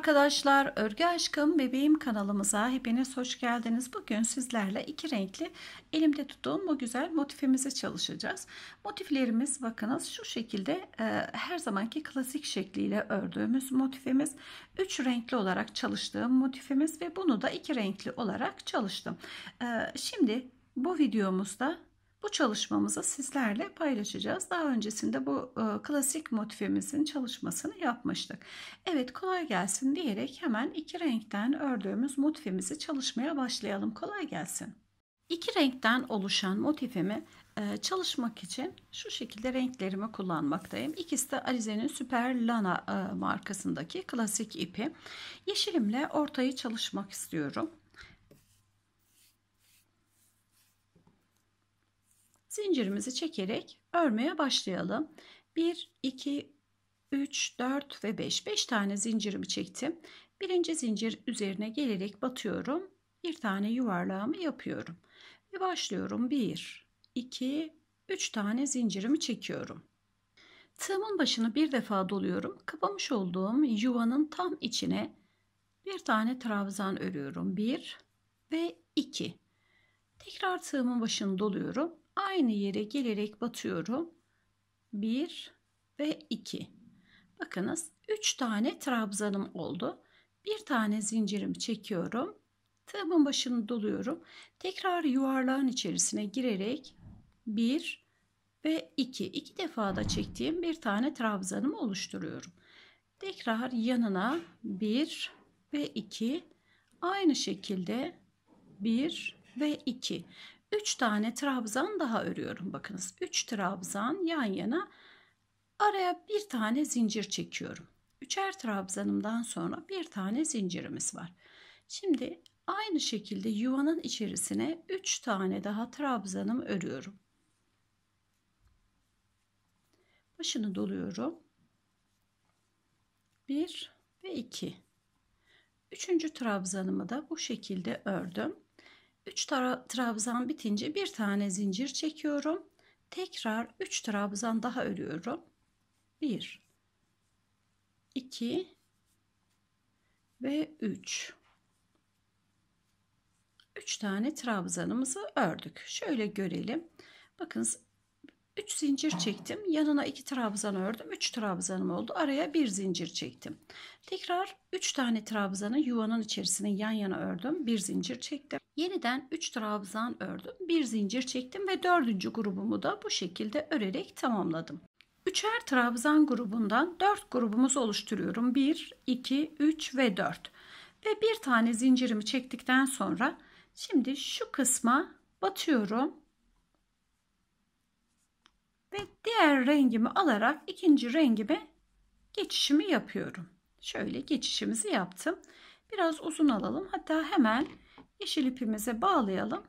arkadaşlar, Örgü Aşkım Bebeğim kanalımıza hepiniz hoş geldiniz. Bugün sizlerle iki renkli elimde tuttuğum bu güzel motifimizi çalışacağız. Motiflerimiz bakınız şu şekilde e, her zamanki klasik şekliyle ördüğümüz motifimiz. Üç renkli olarak çalıştığım motifimiz ve bunu da iki renkli olarak çalıştım. E, şimdi bu videomuzda bu çalışmamızı sizlerle paylaşacağız. Daha öncesinde bu e, klasik motifimizin çalışmasını yapmıştık. Evet kolay gelsin diyerek hemen iki renkten ördüğümüz motifimizi çalışmaya başlayalım. Kolay gelsin. İki renkten oluşan motifimi e, çalışmak için şu şekilde renklerimi kullanmaktayım. İkisi de Alize'nin Süper Lana e, markasındaki klasik ipi. Yeşilimle ortayı çalışmak istiyorum. Zincirimizi çekerek örmeye başlayalım. 1, 2, 3, 4 ve 5. 5 tane zincirimi çektim. Birinci zincir üzerine gelerek batıyorum. Bir tane yuvarlağımı yapıyorum. Ve başlıyorum. 1, 2, 3 tane zincirimi çekiyorum. Tığımın başını bir defa doluyorum. Kapamış olduğum yuvanın tam içine bir tane trabzan örüyorum. 1 ve 2. Tekrar tığımın başını doluyorum aynı yere gelerek batıyorum. 1 ve 2. Bakınız 3 tane trabzanım oldu. Bir tane zincirimi çekiyorum. Tığımın başını doluyorum. Tekrar yuvarlağın içerisine girerek 1 ve 2. iki defa da çektiğim bir tane trabzanımı oluşturuyorum. Tekrar yanına 1 ve 2 aynı şekilde 1 ve 2 3 tane trabzan daha örüyorum. Bakınız 3 trabzan yan yana araya bir tane zincir çekiyorum. Üçer trabzanımdan sonra bir tane zincirimiz var. Şimdi aynı şekilde yuvanın içerisine 3 tane daha trabzanım örüyorum. Başını doluyorum. 1 ve 2. 3. trabzanımı da bu şekilde ördüm. 3 trabzan bitince bir tane zincir çekiyorum. Tekrar 3 trabzan daha örüyorum. 1 2 ve 3. 3 tane trabzanımızı ördük. Şöyle görelim. Bakınız 3 zincir çektim. Yanına 2 trabzan ördüm. 3 trabzanım oldu. Araya 1 zincir çektim. Tekrar 3 tane trabzanı yuvanın içerisine yan yana ördüm. 1 zincir çektim. Yeniden 3 trabzan ördüm. 1 zincir çektim ve 4. grubumu da bu şekilde örerek tamamladım. Üçer trabzan grubundan 4 grubumuzu oluşturuyorum. 1, 2, 3 ve 4. Ve bir tane zincirimi çektikten sonra şimdi şu kısma batıyorum ve diğer rengimi alarak ikinci rengime geçişimi yapıyorum. Şöyle geçişimizi yaptım. Biraz uzun alalım. Hatta hemen yeşil ipimize bağlayalım.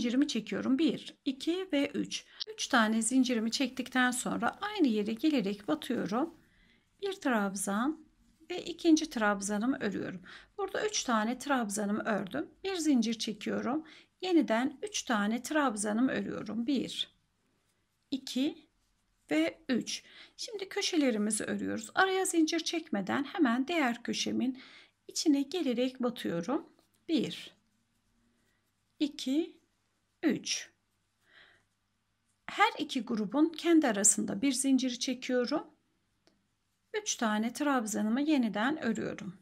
Zincirimi çekiyorum. 1, 2 ve 3. 3 tane zincirimi çektikten sonra aynı yere gelerek batıyorum. Bir trabzan ve ikinci trabzanımı örüyorum. Burada 3 tane trabzanımı ördüm. Bir zincir çekiyorum. Yeniden 3 tane trabzanımı örüyorum. 1, 2 ve 3. Şimdi köşelerimizi örüyoruz. Araya zincir çekmeden hemen diğer köşemin içine gelerek batıyorum. 1 2 3 Her iki grubun kendi arasında bir zinciri çekiyorum. 3 tane trabzanımı yeniden örüyorum.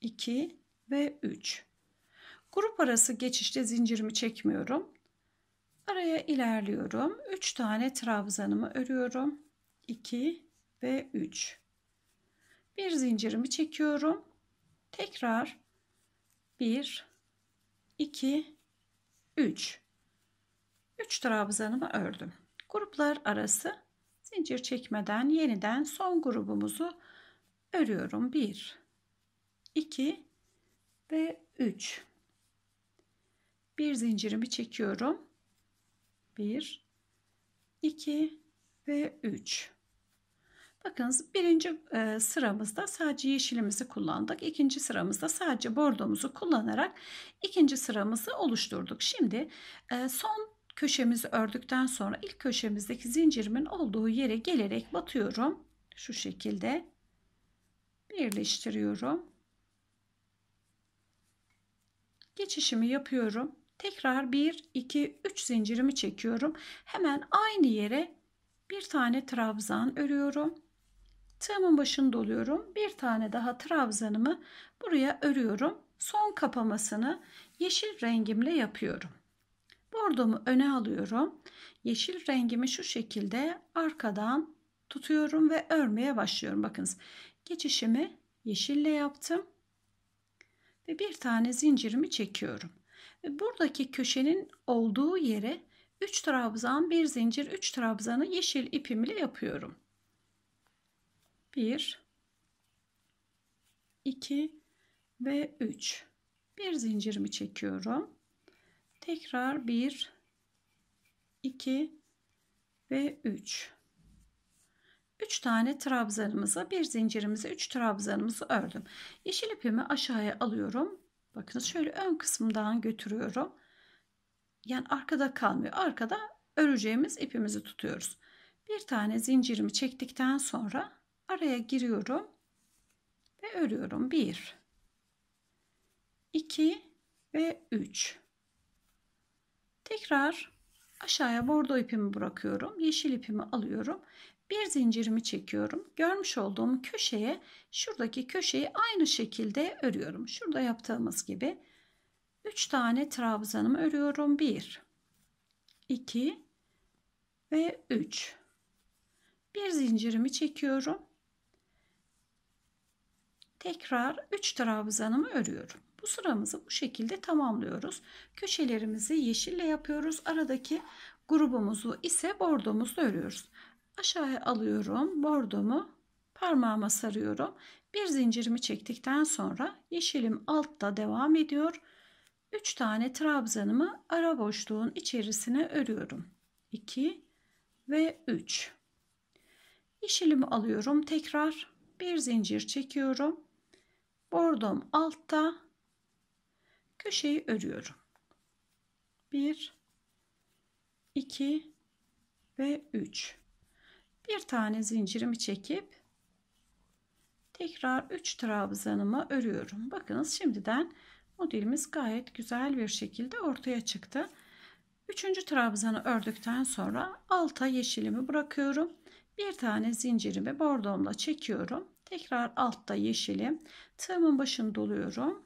2 ve 3 Grup arası geçişte zincirimi çekmiyorum. Araya ilerliyorum. 3 tane trabzanımı örüyorum. 2 ve 3. Bir zincirimi çekiyorum. Tekrar 1 2 3 3 trabzanımı ördüm. Gruplar arası zincir çekmeden yeniden son grubumuzu örüyorum. 1 2 ve 3 bir zincirimi çekiyorum 1, 2 ve 3. Bakınız birinci e, sıramızda sadece yeşilimizi kullandık. ikinci sıramızda sadece bordomuzu kullanarak ikinci sıramızı oluşturduk. Şimdi e, son köşemizi ördükten sonra ilk köşemizdeki zincirimin olduğu yere gelerek batıyorum. Şu şekilde birleştiriyorum. Geçişimi yapıyorum. Tekrar 1, 2, 3 zincirimi çekiyorum. Hemen aynı yere bir tane trabzan örüyorum. Tığımın başını doluyorum. Bir tane daha trabzanımı buraya örüyorum. Son kapamasını yeşil rengimle yapıyorum. Bordomu öne alıyorum. Yeşil rengimi şu şekilde arkadan tutuyorum ve örmeye başlıyorum. Bakınız geçişimi yeşille yaptım. Ve bir tane zincirimi çekiyorum. Buradaki köşenin olduğu yere 3 trabzan, bir zincir, 3 trabzanı yeşil ipimle yapıyorum. 1 2 ve 3. Bir zincirimi çekiyorum. Tekrar 1 2 ve 3. 3 tane trabzanımıza bir zincirimizi, 3 trabzanımızı ördüm. Yeşil ipimi aşağıya alıyorum Bakınız şöyle ön kısımdan götürüyorum. Yani arkada kalmıyor. Arkada öreceğimiz ipimizi tutuyoruz. Bir tane zincirimi çektikten sonra araya giriyorum ve örüyorum. 1 2 ve 3 Tekrar aşağıya bordo ipimi bırakıyorum. Yeşil ipimi alıyorum bir zincirimi çekiyorum. Görmüş olduğum köşeye şuradaki köşeyi aynı şekilde örüyorum. Şurada yaptığımız gibi 3 tane trabzanımı örüyorum. 1 2 ve 3. Bir zincirimi çekiyorum. Tekrar 3 trabzanımı örüyorum. Bu sıramızı bu şekilde tamamlıyoruz. Köşelerimizi yeşille yapıyoruz. Aradaki grubumuzu ise bordomuzla örüyoruz. Aşağıya alıyorum bordomu parmağıma sarıyorum. Bir zincirimi çektikten sonra yeşilim altta devam ediyor. 3 tane trabzanımı ara boşluğun içerisine örüyorum. 2 ve 3. Yeşilimi alıyorum tekrar bir zincir çekiyorum. Bordom altta köşeyi örüyorum. 1 2 ve 3 bir tane zincirimi çekip tekrar 3 trabzanımı örüyorum bakınız şimdiden modelimiz gayet güzel bir şekilde ortaya çıktı üçüncü trabzanı ördükten sonra alta yeşilimi bırakıyorum bir tane zincirimi bordomla çekiyorum tekrar altta yeşilim tığımın başını doluyorum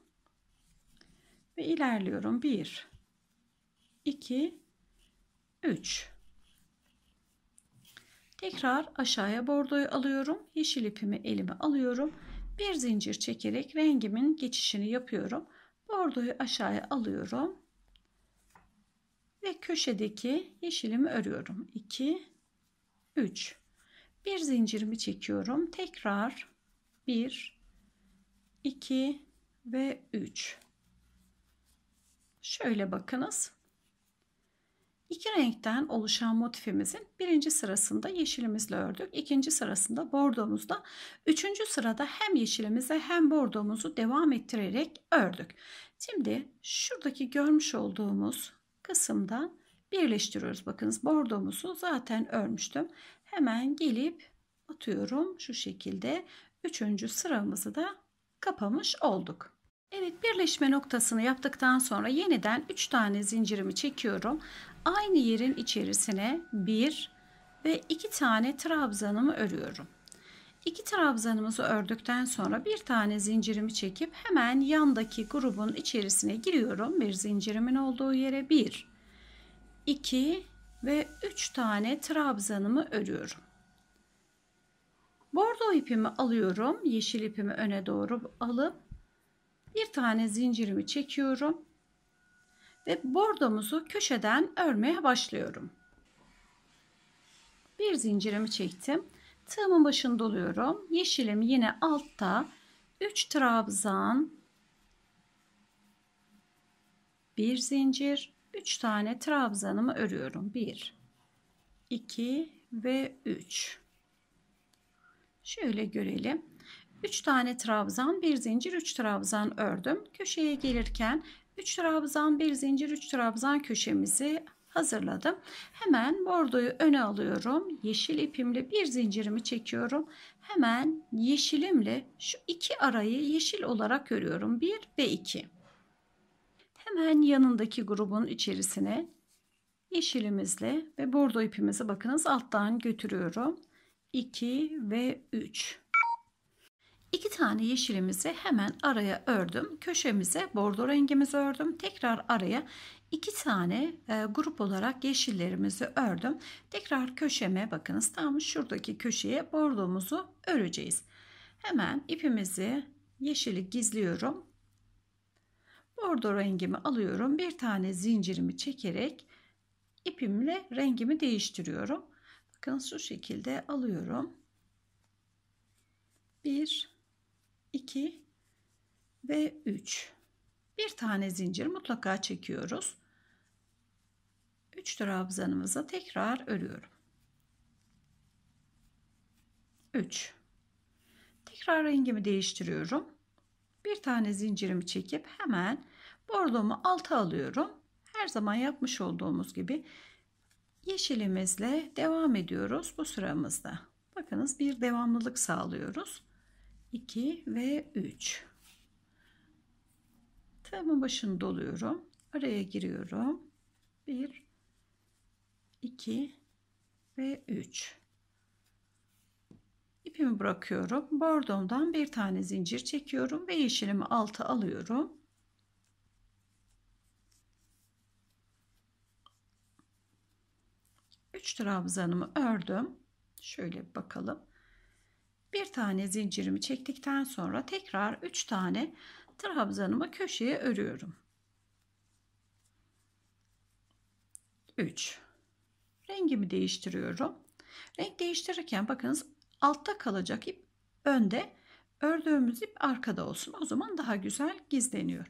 ve ilerliyorum 1 2 3 Tekrar aşağıya bordoyu alıyorum. Yeşil ipimi elime alıyorum. Bir zincir çekerek rengimin geçişini yapıyorum. Bordoyu aşağıya alıyorum. Ve köşedeki yeşilimi örüyorum. 2 3 Bir zincirimi çekiyorum. Tekrar 1 2 ve 3 Şöyle bakınız. İki renkten oluşan motifimizin birinci sırasında yeşilimizle ördük. ikinci sırasında bordomuzda, Üçüncü sırada hem yeşilimize hem bordomuzu devam ettirerek ördük. Şimdi şuradaki görmüş olduğumuz kısımda birleştiriyoruz. Bakınız bordomuzu zaten örmüştüm. Hemen gelip atıyorum şu şekilde. Üçüncü sıramızı da kapamış olduk. Evet birleşme noktasını yaptıktan sonra yeniden 3 tane zincirimi çekiyorum. Aynı yerin içerisine bir ve iki tane trabzanımı örüyorum. İki trabzanımızı ördükten sonra bir tane zincirimi çekip hemen yandaki grubun içerisine giriyorum. Bir zincirimin olduğu yere bir, iki ve üç tane trabzanımı örüyorum. Bordo ipimi alıyorum. Yeşil ipimi öne doğru alıp bir tane zincirimi çekiyorum ve bordomuzu köşeden örmeye başlıyorum. Bir zincirimi çektim. Tığımın başını doluyorum. Yeşilim yine altta 3 trabzan bir zincir 3 tane trabzanımı örüyorum. 1 2 ve 3 Şöyle görelim. 3 tane trabzan, bir zincir, 3 trabzan ördüm. Köşeye gelirken 3 trabzan bir zincir 3 trabzan köşemizi hazırladım. Hemen bordoyu öne alıyorum. Yeşil ipimle bir zincirimi çekiyorum. Hemen yeşilimle şu iki arayı yeşil olarak örüyorum. 1 ve 2. Hemen yanındaki grubun içerisine yeşilimizle ve bordo ipimizi bakınız alttan götürüyorum. 2 ve 3. İki tane yeşilimizi hemen araya ördüm. Köşemize bordo rengimizi ördüm. Tekrar araya iki tane e, grup olarak yeşillerimizi ördüm. Tekrar köşeme bakınız tam şuradaki köşeye bordomuzu öreceğiz. Hemen ipimizi yeşili gizliyorum. Bordo rengimi alıyorum. Bir tane zincirimi çekerek ipimle rengimi değiştiriyorum. Bakın şu şekilde alıyorum. 1 2 ve 3. Bir tane zincir mutlaka çekiyoruz. 3 trabzanımıza tekrar örüyorum. 3. Tekrar rengimi değiştiriyorum. Bir tane zincirimi çekip hemen bordomu alta alıyorum. Her zaman yapmış olduğumuz gibi yeşilimizle devam ediyoruz bu sıramızda. Bakınız bir devamlılık sağlıyoruz. 2 ve 3 tığımın başını doluyorum araya giriyorum 1 2 ve 3 ipimi bırakıyorum bordomdan bir tane zincir çekiyorum ve yeşilimi alta alıyorum Üç trabzanımı ördüm şöyle bir bakalım bir tane zincirimi çektikten sonra tekrar 3 tane trabzanımı köşeye örüyorum. 3 rengimi değiştiriyorum. Renk değiştirirken bakınız altta kalacak ip önde, ördüğümüz ip arkada olsun. O zaman daha güzel gizleniyor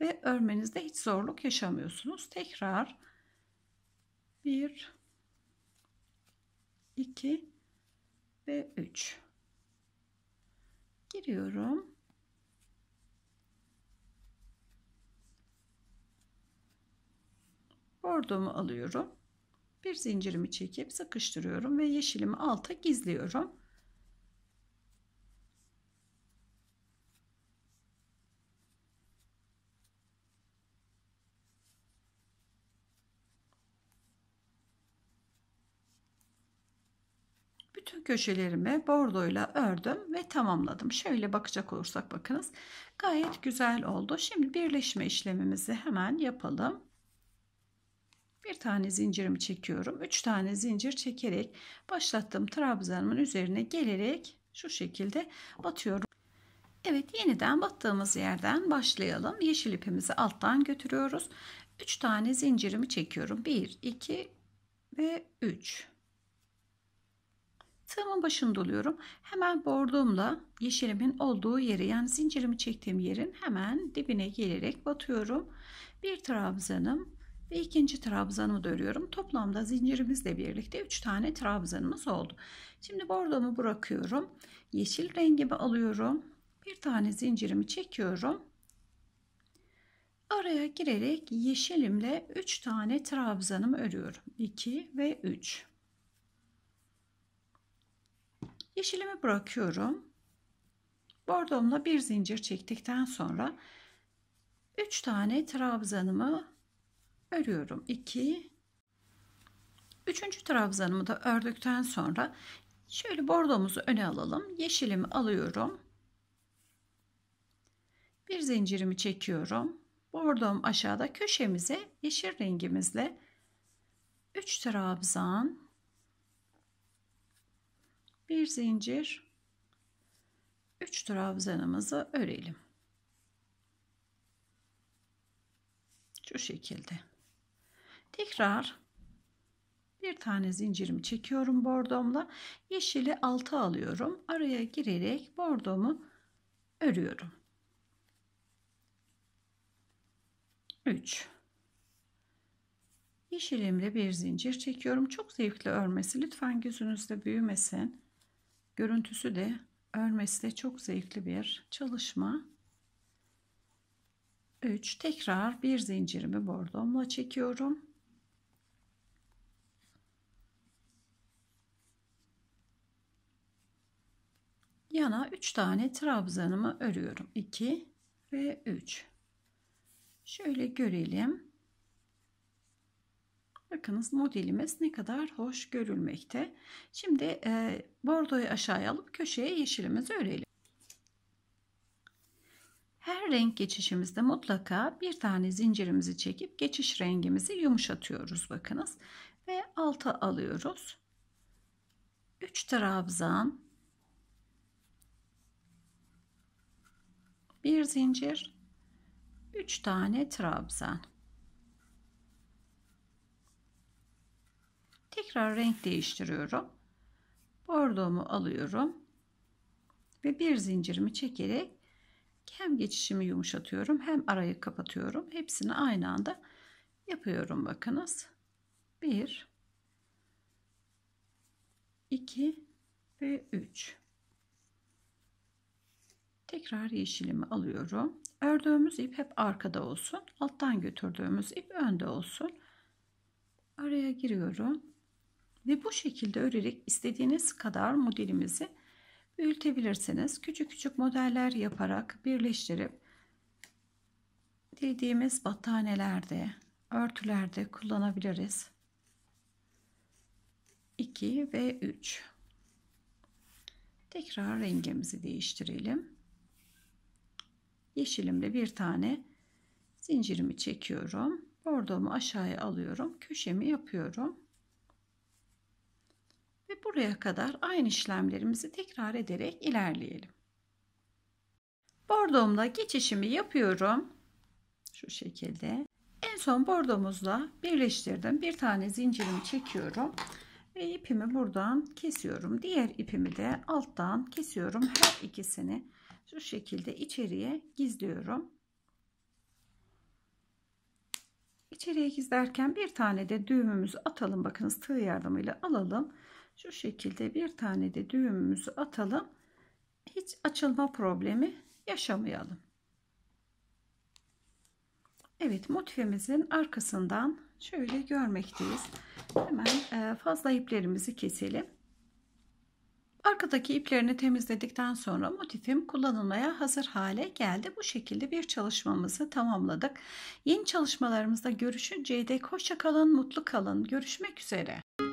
ve örmenizde hiç zorluk yaşamıyorsunuz. Tekrar 1 2 ve 3 giriyorum. Bordomu alıyorum. Bir zincirimi çekip sıkıştırıyorum ve yeşilimi alta gizliyorum. köşelerimi bordoyla ördüm ve tamamladım. Şöyle bakacak olursak bakınız gayet güzel oldu. Şimdi birleşme işlemimizi hemen yapalım. Bir tane zincirimi çekiyorum. Üç tane zincir çekerek başlattığım trabzanımın üzerine gelerek şu şekilde batıyorum. Evet yeniden battığımız yerden başlayalım. Yeşil ipimizi alttan götürüyoruz. 3 tane zincirimi çekiyorum. 1, 2 ve 3. Tığımın başını doluyorum. Hemen bordomla yeşilimin olduğu yere yani zincirimi çektiğim yerin hemen dibine gelerek batıyorum. Bir trabzanım ve ikinci trabzanımı da örüyorum. Toplamda zincirimizle birlikte 3 tane trabzanımız oldu. Şimdi bordomu bırakıyorum. Yeşil rengimi alıyorum. Bir tane zincirimi çekiyorum. Araya girerek yeşilimle 3 tane trabzanımı örüyorum. 2 ve 3. Yeşilimi bırakıyorum. Bordomla bir zincir çektikten sonra 3 tane trabzanımı örüyorum. 2 Üçüncü trabzanımı da ördükten sonra şöyle bordomuzu öne alalım. Yeşilimi alıyorum. Bir zincirimi çekiyorum. Bordom aşağıda köşemize yeşil rengimizle 3 trabzan bir zincir 3 trabzanımızı örelim. Şu şekilde. Tekrar bir tane zincirimi çekiyorum bordomla. Yeşili alta alıyorum. Araya girerek bordomu örüyorum. 3 Yeşilimle bir zincir çekiyorum. Çok zevkli örmesi. Lütfen gözünüzde büyümesin. Görüntüsü de örmesi de çok zevkli bir çalışma. 3 tekrar bir zincirimi bordomla çekiyorum. Yana 3 tane trabzanımı örüyorum. 2 ve 3. Şöyle görelim. Bakınız modelimiz ne kadar hoş görülmekte. Şimdi e, bordoyu aşağıya alıp köşeye yeşilimizi örelim. Her renk geçişimizde mutlaka bir tane zincirimizi çekip geçiş rengimizi yumuşatıyoruz bakınız. Ve alta alıyoruz. 3 trabzan, bir zincir, 3 tane trabzan. Tekrar renk değiştiriyorum. Bordoğumu alıyorum. Ve bir zincirimi çekerek hem geçişimi yumuşatıyorum hem arayı kapatıyorum. Hepsini aynı anda yapıyorum bakınız. 1 2 ve 3 Tekrar yeşilimi alıyorum. Ördüğümüz ip hep arkada olsun. Alttan götürdüğümüz ip önde olsun. Araya giriyorum. Ve bu şekilde örerek istediğiniz kadar modelimizi büyütebilirsiniz. Küçük küçük modeller yaparak birleştirip dildiğimiz battanelerde, örtülerde kullanabiliriz. 2 ve 3 tekrar rengimizi değiştirelim yeşilimle bir tane zincirimi çekiyorum bordomu aşağıya alıyorum köşemi yapıyorum buraya kadar aynı işlemlerimizi tekrar ederek ilerleyelim. Bordomla geçişimi yapıyorum. Şu şekilde. En son bordomuzla birleştirdim. Bir tane zincirimi çekiyorum. Ve ipimi buradan kesiyorum. Diğer ipimi de alttan kesiyorum. Her ikisini şu şekilde içeriye gizliyorum. İçeriye gizlerken bir tane de düğümümüzü atalım. Bakınız tığ yardımıyla alalım. Şu şekilde bir tane de düğümümüzü atalım. Hiç açılma problemi yaşamayalım. Evet motifimizin arkasından şöyle görmekteyiz. Hemen e, fazla iplerimizi keselim. Arkadaki iplerini temizledikten sonra motifim kullanılmaya hazır hale geldi. Bu şekilde bir çalışmamızı tamamladık. Yeni çalışmalarımızda görüşünceye dek hoşça kalın, mutlu kalın. Görüşmek üzere.